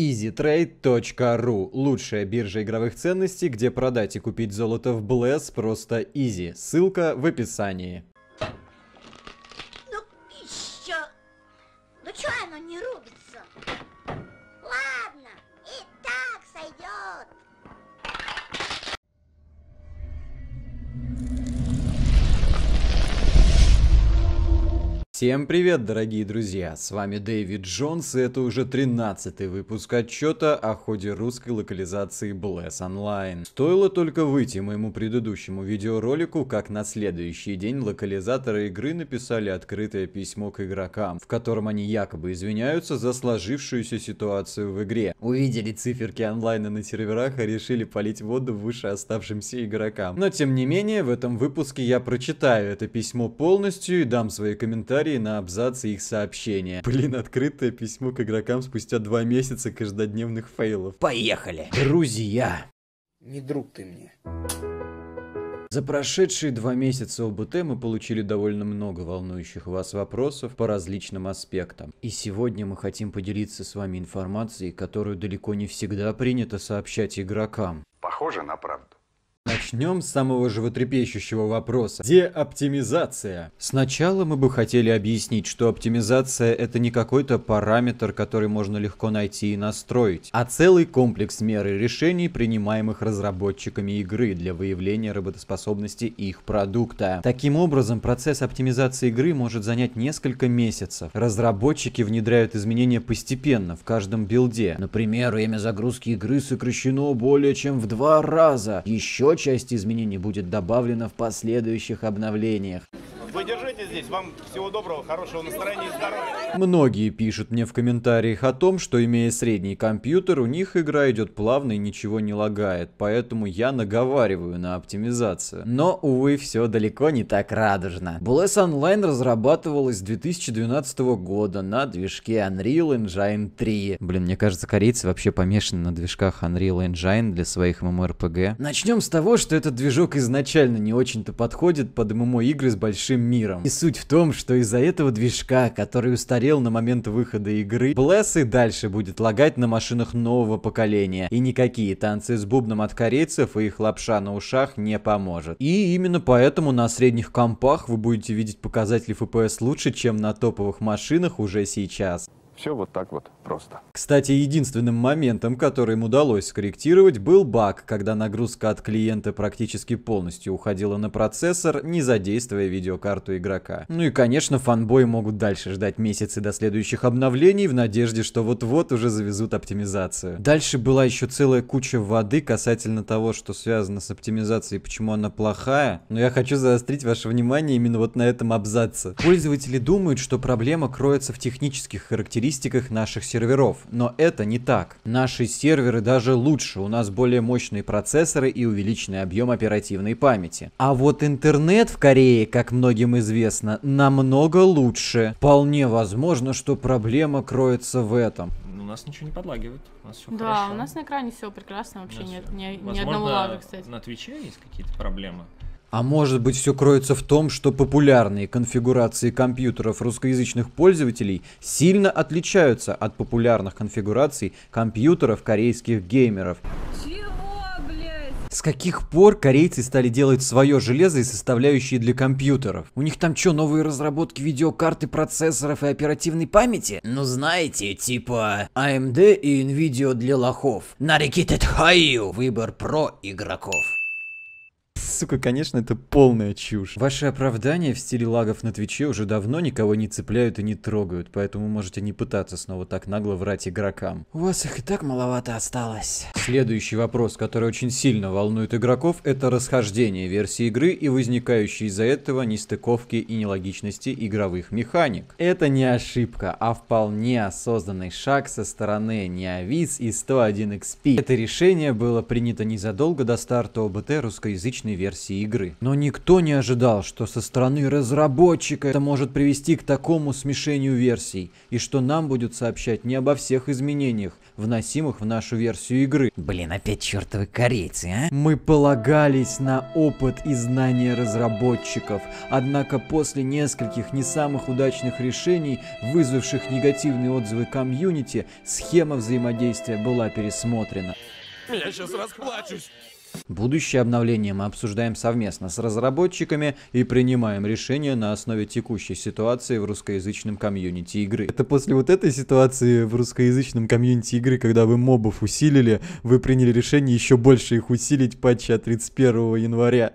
EasyTrade.ru – лучшая биржа игровых ценностей, где продать и купить золото в Блэс просто easy. Ссылка в описании. Всем привет, дорогие друзья! С вами Дэвид Джонс, и это уже 13 выпуск отчета о ходе русской локализации Bless Online. Стоило только выйти моему предыдущему видеоролику, как на следующий день локализаторы игры написали открытое письмо к игрокам, в котором они якобы извиняются за сложившуюся ситуацию в игре. Увидели циферки онлайна на серверах и решили полить воду выше оставшимся игрокам. Но тем не менее, в этом выпуске я прочитаю это письмо полностью и дам свои комментарии комментарии на абзацы их сообщения. Блин, открытое письмо к игрокам спустя два месяца каждодневных фейлов. Поехали! Друзья! Не друг ты мне. За прошедшие два месяца ОБТ мы получили довольно много волнующих вас вопросов по различным аспектам. И сегодня мы хотим поделиться с вами информацией, которую далеко не всегда принято сообщать игрокам. Похоже на правду. Начнем с самого животрепещущего вопроса. Где оптимизация? Сначала мы бы хотели объяснить, что оптимизация это не какой-то параметр, который можно легко найти и настроить, а целый комплекс мер и решений, принимаемых разработчиками игры для выявления работоспособности их продукта. Таким образом, процесс оптимизации игры может занять несколько месяцев. Разработчики внедряют изменения постепенно в каждом билде. Например, время загрузки игры сокращено более чем в два раза. Еще часть изменений будет добавлена в последующих обновлениях. Вы держите здесь. Вам всего доброго, хорошего настроения и здоровья. Многие пишут мне в комментариях о том, что имея средний компьютер, у них игра идет плавно и ничего не лагает. Поэтому я наговариваю на оптимизацию. Но, увы, все далеко не так радужно. Bless Online разрабатывалась с 2012 года на движке Unreal Engine 3. Блин, мне кажется, корейцы вообще помешаны на движках Unreal Engine для своих MMORPG. Начнем с того, что этот движок изначально не очень-то подходит под ММО игры с большим всем миром. И суть в том, что из-за этого движка, который устарел на момент выхода игры, Bless и дальше будет лагать на машинах нового поколения, и никакие танцы с бубном от корейцев и их лапша на ушах не поможет. И именно поэтому на средних компах вы будете видеть показатели FPS лучше, чем на топовых машинах уже сейчас. Все вот так вот просто. Кстати, единственным моментом, который им удалось скорректировать, был баг, когда нагрузка от клиента практически полностью уходила на процессор, не задействуя видеокарту игрока. Ну и, конечно, фанбои могут дальше ждать месяцы до следующих обновлений в надежде, что вот-вот уже завезут оптимизацию. Дальше была еще целая куча воды касательно того, что связано с оптимизацией и почему она плохая, но я хочу заострить ваше внимание именно вот на этом абзаце. Пользователи думают, что проблема кроется в технических характеристиках характеристиках наших серверов, но это не так. Наши серверы даже лучше, у нас более мощные процессоры и увеличенный объем оперативной памяти. А вот интернет в Корее, как многим известно, намного лучше. Вполне возможно, что проблема кроется в этом. У нас ничего не подлагивает. У нас все да, хорошо. у нас на экране все прекрасно, вообще нет ни, ни одного лага, кстати. На Твиче есть какие-то проблемы? А может быть все кроется в том, что популярные конфигурации компьютеров русскоязычных пользователей сильно отличаются от популярных конфигураций компьютеров корейских геймеров. С каких пор корейцы стали делать свое железо и составляющие для компьютеров? У них там что, новые разработки видеокарты, процессоров и оперативной памяти? Ну знаете, типа AMD и Nvidia для лохов. Нарикитет хаю. Выбор про игроков. Сука, конечно, это полная чушь. Ваши оправдания в стиле лагов на Твиче уже давно никого не цепляют и не трогают, поэтому можете не пытаться снова так нагло врать игрокам. У вас их и так маловато осталось. Следующий вопрос, который очень сильно волнует игроков, это расхождение версии игры и возникающие из-за этого нестыковки и нелогичности игровых механик. Это не ошибка, а вполне осознанный шаг со стороны Неовиз и 101 XP. Это решение было принято незадолго до старта ОБТ русскоязычной версии игры. Но никто не ожидал, что со стороны разработчика это может привести к такому смешению версий, и что нам будут сообщать не обо всех изменениях, вносимых в нашу версию игры. Блин, опять чертовы корейцы, а? Мы полагались на опыт и знания разработчиков, однако после нескольких не самых удачных решений, вызвавших негативные отзывы комьюнити, схема взаимодействия была пересмотрена. Я сейчас расплачусь. Будущее обновление мы обсуждаем совместно с разработчиками и принимаем решения на основе текущей ситуации в русскоязычном комьюнити игры. Это после вот этой ситуации в русскоязычном комьюнити игры, когда вы мобов усилили, вы приняли решение еще больше их усилить патча 31 января.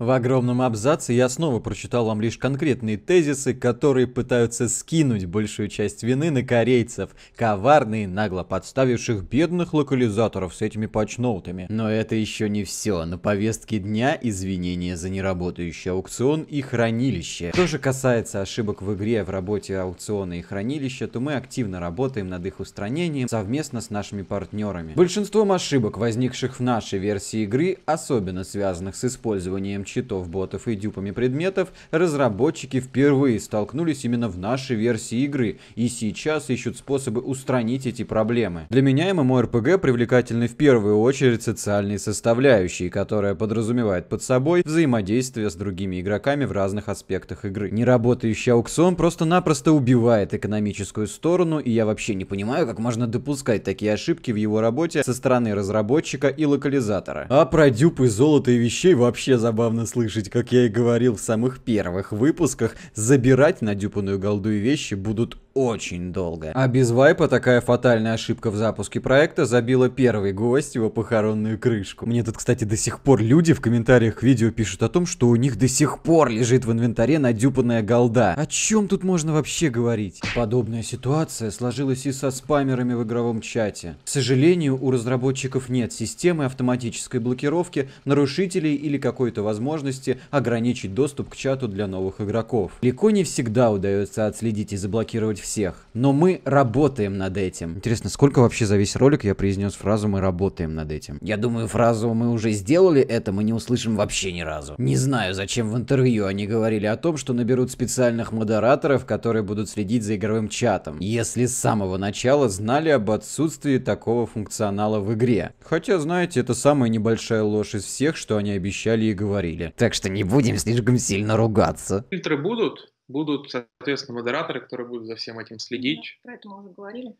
В огромном абзаце я снова прочитал вам лишь конкретные тезисы, которые пытаются скинуть большую часть вины на корейцев, коварные, нагло подставивших бедных локализаторов с этими патчноутами. Но это еще не все. На повестке дня извинения за неработающий аукцион и хранилище. Что же касается ошибок в игре в работе аукциона и хранилища, то мы активно работаем над их устранением совместно с нашими партнерами. Большинством ошибок, возникших в нашей версии игры, особенно связанных с использованием созданием читов, ботов и дюпами предметов разработчики впервые столкнулись именно в нашей версии игры и сейчас ищут способы устранить эти проблемы. Для меня MMORPG привлекательны в первую очередь социальные составляющие, которая подразумевает под собой взаимодействие с другими игроками в разных аспектах игры. Неработающий аукцион просто-напросто убивает экономическую сторону, и я вообще не понимаю, как можно допускать такие ошибки в его работе со стороны разработчика и локализатора. А про дюпы золота и вещей вообще забавно забавно слышать, как я и говорил в самых первых выпусках, забирать надюпанную голду и вещи будут очень долго. А без вайпа такая фатальная ошибка в запуске проекта забила первый гость его похоронную крышку. Мне тут, кстати, до сих пор люди в комментариях к видео пишут о том, что у них до сих пор лежит в инвентаре надюпанная голда. О чем тут можно вообще говорить? Подобная ситуация сложилась и со спамерами в игровом чате. К сожалению, у разработчиков нет системы автоматической блокировки нарушителей или какой-то возможности ограничить доступ к чату для новых игроков. Далеко не всегда удается отследить и заблокировать всех, но мы работаем над этим. Интересно, сколько вообще за весь ролик я произнес фразу «мы работаем над этим»? Я думаю, фразу «мы уже сделали это» мы не услышим вообще ни разу. Не знаю, зачем в интервью они говорили о том, что наберут специальных модераторов, которые будут следить за игровым чатом, если с самого начала знали об отсутствии такого функционала в игре. Хотя, знаете, это самая небольшая ложь из всех, что они обещали и говорили. Так что не будем слишком сильно ругаться. Фильтры будут? будут, соответственно, модераторы, которые будут за всем этим ну следить. Про это мы уже говорили,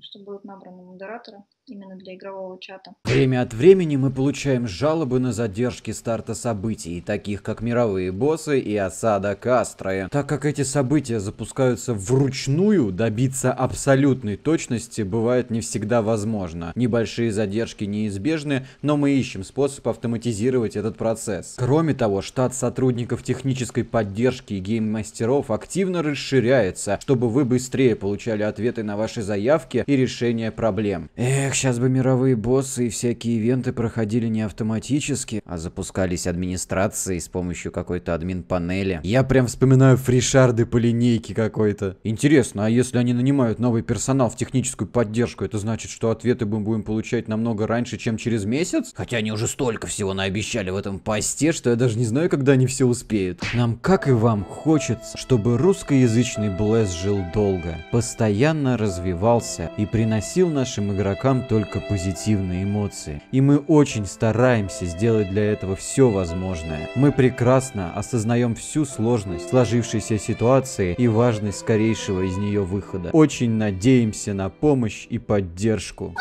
что будут набраны модераторы именно для игрового чата. Время от времени мы получаем жалобы на задержки старта событий, таких как мировые боссы и осада Кастроя. Так как эти события запускаются вручную, добиться абсолютной точности бывает не всегда возможно. Небольшие задержки неизбежны, но мы ищем способ автоматизировать этот процесс. Кроме того, штат сотрудников технической поддержки и гейммастеров активно расширяется, чтобы вы быстрее получали ответы на ваши заявки и решение проблем. Эх, сейчас бы мировые боссы и всякие ивенты проходили не автоматически, а запускались администрацией с помощью какой-то админ-панели. Я прям вспоминаю фришарды по линейке какой-то. Интересно, а если они нанимают новый персонал в техническую поддержку, это значит, что ответы мы будем получать намного раньше, чем через месяц? Хотя они уже столько всего наобещали в этом посте, что я даже не знаю, когда они все успеют. Нам, как и вам, хочется, чтобы русскоязычный Блэс жил долго, постоянно развивался и приносил нашим игрокам только позитивные эмоции. И мы очень стараемся сделать для этого все возможное. Мы прекрасно осознаем всю сложность сложившейся ситуации и важность скорейшего из нее выхода. Очень надеемся на помощь и поддержку.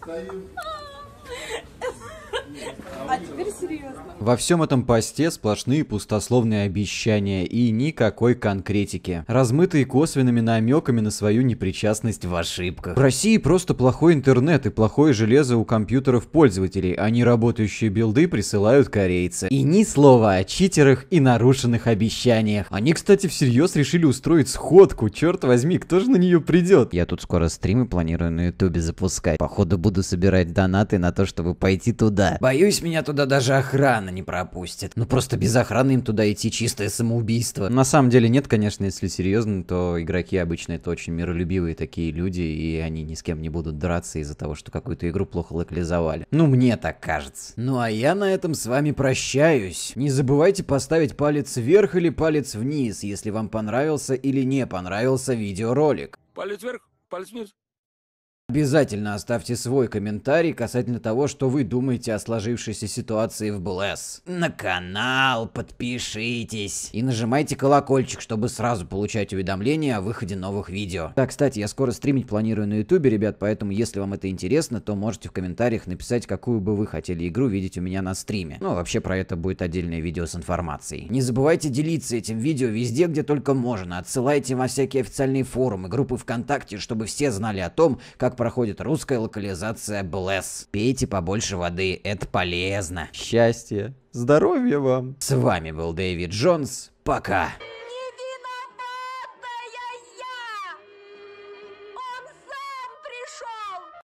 Стою. А Во всем этом посте сплошные пустословные обещания и никакой конкретики, размытые косвенными намеками на свою непричастность в ошибках. В России просто плохой интернет и плохое железо у компьютеров пользователей, а не работающие билды присылают корейцы. И ни слова о читерах и нарушенных обещаниях. Они, кстати, всерьез решили устроить сходку, черт возьми, кто же на нее придет? Я тут скоро стримы планирую на ютубе запускать, походу буду собирать донаты на то, чтобы пойти туда. Боюсь, меня меня туда даже охрана не пропустит. Ну просто без охраны им туда идти чистое самоубийство. На самом деле нет, конечно, если серьезно, то игроки обычно это очень миролюбивые такие люди, и они ни с кем не будут драться из-за того, что какую-то игру плохо локализовали. Ну мне так кажется. Ну а я на этом с вами прощаюсь. Не забывайте поставить палец вверх или палец вниз, если вам понравился или не понравился видеоролик. Палец вверх, палец вниз. Обязательно оставьте свой комментарий касательно того, что вы думаете о сложившейся ситуации в Блэс. На канал подпишитесь. И нажимайте колокольчик, чтобы сразу получать уведомления о выходе новых видео. Да, кстати, я скоро стримить планирую на ютубе, ребят, поэтому если вам это интересно, то можете в комментариях написать, какую бы вы хотели игру видеть у меня на стриме. Ну, а вообще про это будет отдельное видео с информацией. Не забывайте делиться этим видео везде, где только можно. Отсылайте во всякие официальные форумы, группы ВКонтакте, чтобы все знали о том, как как проходит русская локализация Блэс. Пейте побольше воды, это полезно. Счастья, здоровья вам. С вами был Дэвид Джонс, пока.